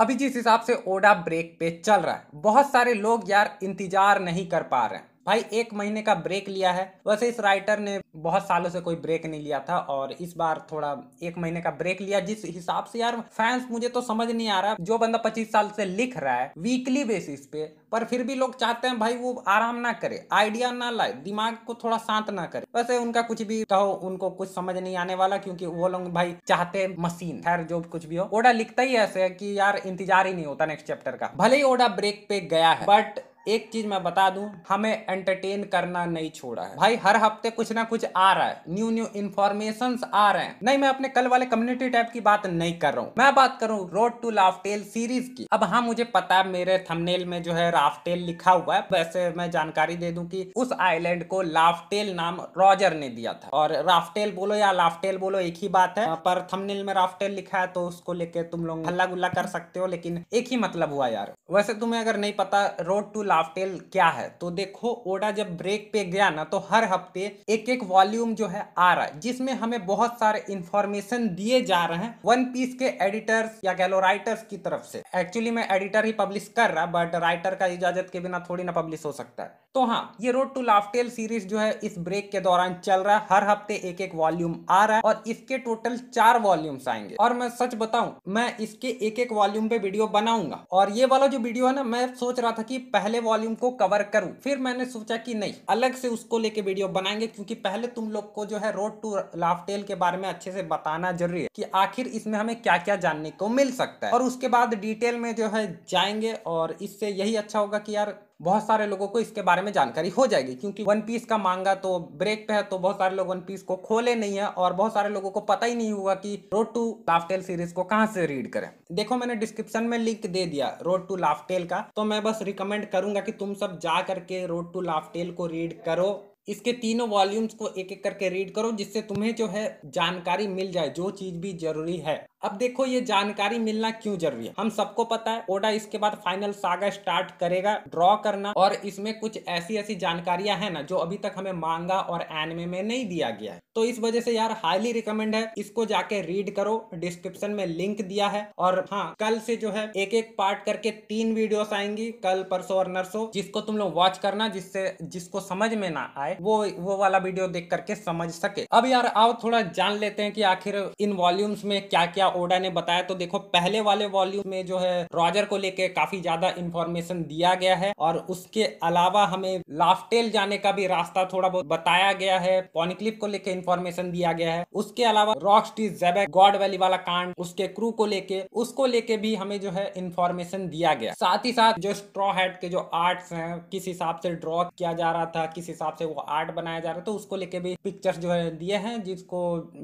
अभी जिस हिसाब से ओडा ब्रेक पे चल रहा है बहुत सारे लोग यार इंतजार नहीं कर पा रहे हैं भाई एक महीने का ब्रेक लिया है वैसे इस राइटर ने बहुत सालों से कोई ब्रेक नहीं लिया था और इस बार थोड़ा एक महीने का ब्रेक लिया जिस हिसाब से यार फैंस मुझे तो समझ नहीं आ रहा जो बंदा पच्चीस साल से लिख रहा है वीकली बेसिस पे पर फिर भी लोग चाहते हैं भाई वो आराम ना करे आइडिया ना लाए दिमाग को थोड़ा शांत ना करे वैसे उनका कुछ भी कहो उनको कुछ समझ नहीं आने वाला क्योंकि वो लोग भाई चाहते मशीन खैर जो कुछ भी हो ओडा लिखता ही ऐसे है कि यार इंतजार ही नहीं होता नेक्स्ट चैप्टर का भले ही ओडा ब्रेक पे गया है बट एक चीज मैं बता दूं हमें एंटरटेन करना नहीं छोड़ा है भाई हर हफ्ते कुछ ना कुछ आ रहा है न्यू न्यू इन्फॉर्मेशन आ रहे हैं नहीं मैं अपने कल वाले कम्युनिटी टाइप की बात नहीं कर रहा हूँ मैं बात करूँ रोड टू लाफ्टेल सीरीज की अब हाँ मुझे पता है मेरे थमनेल में जो है राफ्टेल लिखा हुआ है वैसे मैं जानकारी दे दू की उस आईलैंड को लाफ्टेल नाम रॉजर ने दिया था और राफ्टेल बोलो या लाफ्टेल बोलो एक ही बात है पर थमनेल में राफ्टेल लिखा है तो उसको लेके तुम लोग हल्ला गुल्ला कर सकते हो लेकिन एक ही मतलब हुआ यार वैसे तुम्हें अगर नहीं पता रोड टू टेल क्या है तो देखो ओडा जब ब्रेक पे गया ना तो हर हफ्ते एक एक वॉल्यूम जो है आ रहा है जिसमें हमें बहुत सारे इंफॉर्मेशन दिए जा रहे हैं वन पीस के एडिटर्स या कह लो राइटर्स की तरफ से एक्चुअली मैं एडिटर ही पब्लिश कर रहा बट राइटर का इजाजत के बिना थोड़ी ना पब्लिश हो सकता है तो हाँ ये रोड टू लाफ्टेल सीरीज जो है इस ब्रेक के दौरान चल रहा है हर हफ्ते एक एक वॉल्यूम आ रहा है और इसके टोटल चार वॉल्यूम्स आएंगे और मैं सच बताऊं मैं इसके एक एक वॉल्यूम पे वीडियो बनाऊंगा और ये वाला जो वीडियो है ना मैं सोच रहा था कि पहले वॉल्यूम को कवर करूं फिर मैंने सोचा कि नहीं अलग से उसको लेके वीडियो बनाएंगे क्योंकि पहले तुम लोग को जो है रोड टू लाफ्टेल के बारे में अच्छे से बताना जरूरी है की आखिर इसमें हमें क्या क्या जानने को मिल सकता है और उसके बाद डिटेल में जो है जाएंगे और इससे यही अच्छा होगा कि यार बहुत सारे लोगों को इसके बारे में जानकारी हो जाएगी क्योंकि वन पीस का मांगा तो ब्रेक पे है तो बहुत सारे लोग वन पीस को खोले नहीं है और बहुत सारे लोगों को पता ही नहीं हुआ कि रोड टू लाफ्टेल सीरीज को कहाँ से रीड करें देखो मैंने डिस्क्रिप्शन में लिंक दे दिया रोड टू लाफ्टेल का तो मैं बस रिकमेंड करूंगा कि तुम सब जा करके रोड टू लाफ्टेल को रीड करो इसके तीनों वॉल्यूम्स को एक एक करके रीड करो जिससे तुम्हें जो है जानकारी मिल जाए जो चीज़ भी जरूरी है अब देखो ये जानकारी मिलना क्यों जरूरी है हम सबको पता है ओडा इसके बाद फाइनल सागा स्टार्ट करेगा ड्रॉ करना और इसमें कुछ ऐसी ऐसी जानकारियां हैं ना जो अभी तक हमें मांगा और एनमे में नहीं दिया गया है तो इस वजह से यार हाईली रिकमेंड है इसको जाके रीड करो डिस्क्रिप्शन में लिंक दिया है और हाँ कल से जो है एक एक पार्ट करके तीन वीडियो आएंगी कल परसों और नरसो जिसको तुम लोग वॉच करना जिससे जिसको समझ में ना आए वो वो वाला वीडियो देख करके समझ सके अब यार आओ थोड़ा जान लेते हैं कि आखिर इन वॉल्यूम्स में क्या क्या या ओडा ने बताया तो देखो पहले वाले वॉल्यूम में जो है रॉजर को लेके काफी ज्यादा इन्फॉर्मेशन दिया गया है और उसके अलावा हमें लाफ्टेल जाने का भी रास्ता थोड़ा बहुत बताया गया है पॉनिक्लिप को लेके इन्फॉर्मेशन दिया गया है उसके अलावा Rocks D Xebec God Valley वाला कांड उसके क्रू को लेके उसको लेके भी हमें जो है इन्फॉर्मेशन दिया गया साथ ही साथ जो स्ट्रॉ हेड के जो आर्ट्स हैं किस हिसाब से ड्रॉ किया जा रहा था किस हिसाब से वो आर्ट बनाया जा रहा था तो उसको लेके भी पिक्चर्स जो है दिए हैं जिसको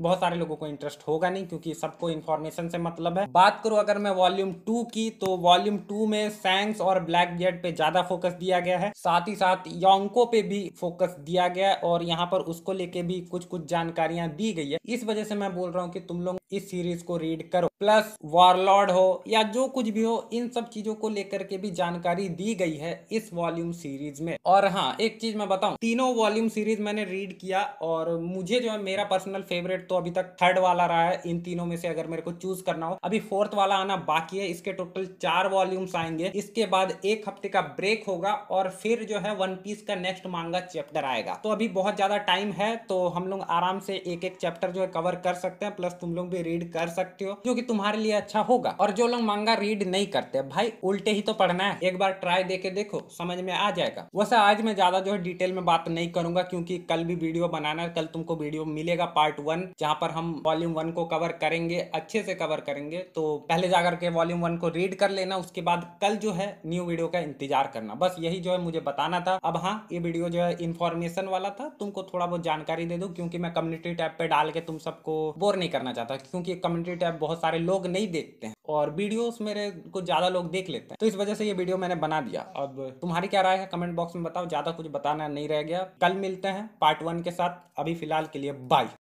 बहुत सारे लोगों को इंटरेस्ट होगा नहीं क्योंकि सबको इन्फॉर्मेशन फॉर्मेशन से मतलब है बात करूँ अगर मैं वॉल्यूम टू की तो वॉल्यूम टू में सैंग्स और ब्लैक जेड पे ज्यादा फोकस दिया गया है साथ ही साथ योंको पे भी फोकस दिया गया है और यहाँ पर उसको लेके भी कुछ कुछ जानकारियां दी गई है इस वजह से मैं बोल रहा हूँ कि तुम लोग इस सीरीज को रीड करो प्लस वॉरलॉर्ड हो या जो कुछ भी हो इन सब चीजों को लेकर के भी जानकारी दी गई है इस वॉल्यूम सीरीज में और हाँ एक चीज मैं बताऊं तीनों वॉल्यूम सीरीज मैंने रीड किया और मुझे जो है मेरा पर्सनल फेवरेट तो अभी तक थर्ड वाला रहा है इन तीनों में से अगर मेरे को चूज करना हो अभी फोर्थ वाला आना बाकी है इसके टोटल चार वॉल्यूम्स आएंगे इसके बाद एक हफ्ते का ब्रेक होगा और फिर जो है वन पीस का नेक्स्ट मांगा चैप्टर आएगा तो अभी बहुत ज्यादा टाइम है तो हम लोग आराम से एक एक चैप्टर जो है कवर कर सकते हैं प्लस तुम लोग भी रीड कर सकते हो जो कि तुम्हारे लिए अच्छा होगा और जो लोग मांगा रीड नहीं करते भाई उल्टे ही तो पढ़ना है एक बार ट्राई दे के देखो समझ में आ जाएगा वैसे आज मैं ज्यादा जो है डिटेल में बात नहीं करूंगा क्योंकि कल भी वीडियो बनाना है कल तुमको वीडियो मिलेगा पार्ट वन जहाँ पर हम वॉल्यूम वन को कवर करेंगे अच्छे से कवर करेंगे तो पहले जाकर के वॉल्यूम वन को रीड कर लेना उसके बाद कल जो है न्यू वीडियो का इंतजार करना बस यही जो है मुझे बताना था अब हाँ ये वीडियो जो है इन्फॉर्मेशन वाला था तुमको थोड़ा बहुत जानकारी दे दू क्योंकि मैं कम्युनिटी टैब पे डाल के तुम सबको बोर नहीं करना चाहता क्योंकि कम्युनिटी टैब बहुत सारे लोग नहीं देखते हैं और वीडियोस मेरे को ज़्यादा लोग देख लेते हैं तो इस वजह से ये वीडियो मैंने बना दिया अब तुम्हारी क्या राय है कमेंट बॉक्स में बताओ ज़्यादा कुछ बताना नहीं रह गया कल मिलते हैं पार्ट वन के साथ अभी फिलहाल के लिए बाय